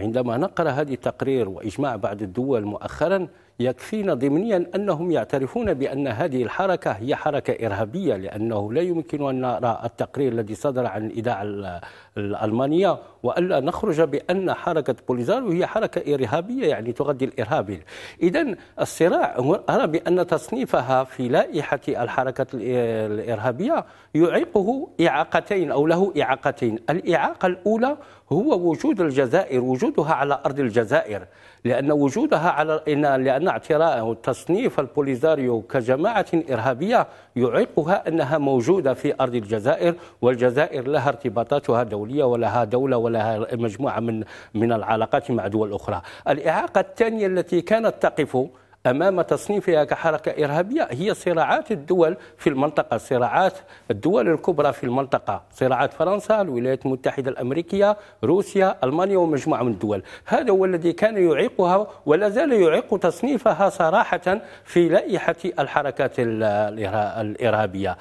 عندما نقرأ هذا التقرير وإجماع بعض الدول مؤخرا يكفينا ضمنيا أنهم يعترفون بأن هذه الحركة هي حركة إرهابية لأنه لا يمكن أن نرى التقرير الذي صدر عن الإذاعة الألمانية وألا نخرج بأن حركة بوليزارو هي حركة إرهابية يعني تغذي الإرهاب إذا الصراع أرى بأن تصنيفها في لائحة الحركة الإرهابية يعيقه إعاقتين أو له إعاقتين الإعاقة الأولى هو وجود الجزائر وجودها على أرض الجزائر لأن وجودها على لأن أن اعتراءه تصنيف البوليزاريو كجماعة إرهابية يعيقها أنها موجودة في أرض الجزائر والجزائر لها ارتباطاتها دولية ولها دولة ولها مجموعة من من العلاقات مع دول أخرى الإعاقة الثانية التي كانت تقف امام تصنيفها كحركه ارهابيه هي صراعات الدول في المنطقه صراعات الدول الكبرى في المنطقه صراعات فرنسا الولايات المتحده الامريكيه روسيا المانيا ومجموعه من الدول هذا هو الذي كان يعيقها ولا زال يعيق تصنيفها صراحه في لائحه الحركات الارهابيه